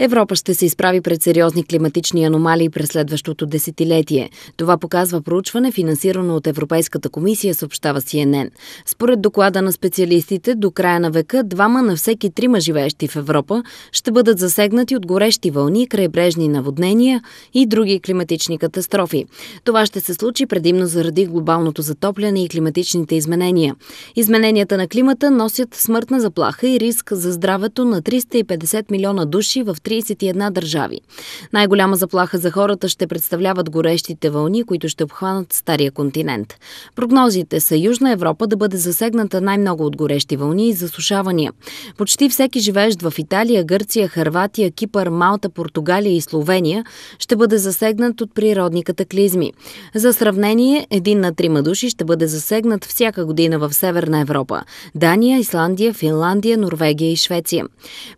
Европа ще се изправи пред сериозни климатични аномалии през следващото десетилетие. Това показва проучване, финансирано от Европейската комисия, съобщава CNN. Според доклада на специалистите, до края на века двама на всеки трима живеещи в Европа ще бъдат засегнати от горещи вълни, крайбрежни наводнения и други климатични катастрофи. Това ще се случи предимно заради глобалното затопляне и климатичните изменения. Измененията на климата носят смъртна заплаха и риск за здравето на 350 милиона души в 31 държави. Най-голяма заплаха за хората ще представляват горещите вълни, които ще обхванат Стария континент. Прогнозите са Южна Европа да бъде засегната най-много от горещи вълни и засушавания. Почти всеки живеещ в Италия, Гърция, Харватия, Кипър, Малта, Португалия и Словения ще бъде засегнат от природни катаклизми. За сравнение, един на трима души ще бъде засегнат всяка година в Северна Европа – Дания, Исландия, Финландия, Норвегия и Швеция.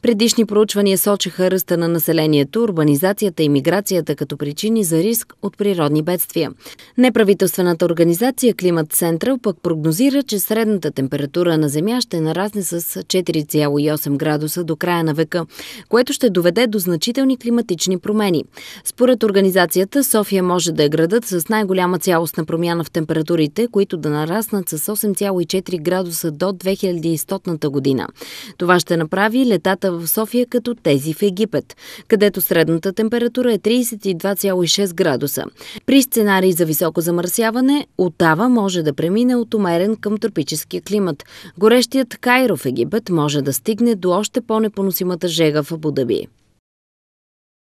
Предишни проучвания сочеха възрастта на населението, урбанизацията и миграцията като причини за риск от природни бедствия. Неправителствената организация Климат Централ пък прогнозира, че средната температура на Земя ще нарасне с 4,8 градуса до края на века, което ще доведе до значителни климатични промени. Според организацията, София може да е градът с най-голяма цялостна промяна в температурите, които да нараснат с 8,4 градуса до 2100 година. Това ще направи летата в София като тези в Египет. Египет, където средната температура е 32,6 градуса. При сценарий за високо замърсяване, Отава може да премине от умерен към тропически климат. Горещият Кайро в Египет може да стигне до още по-непоносимата жега в Абудаби.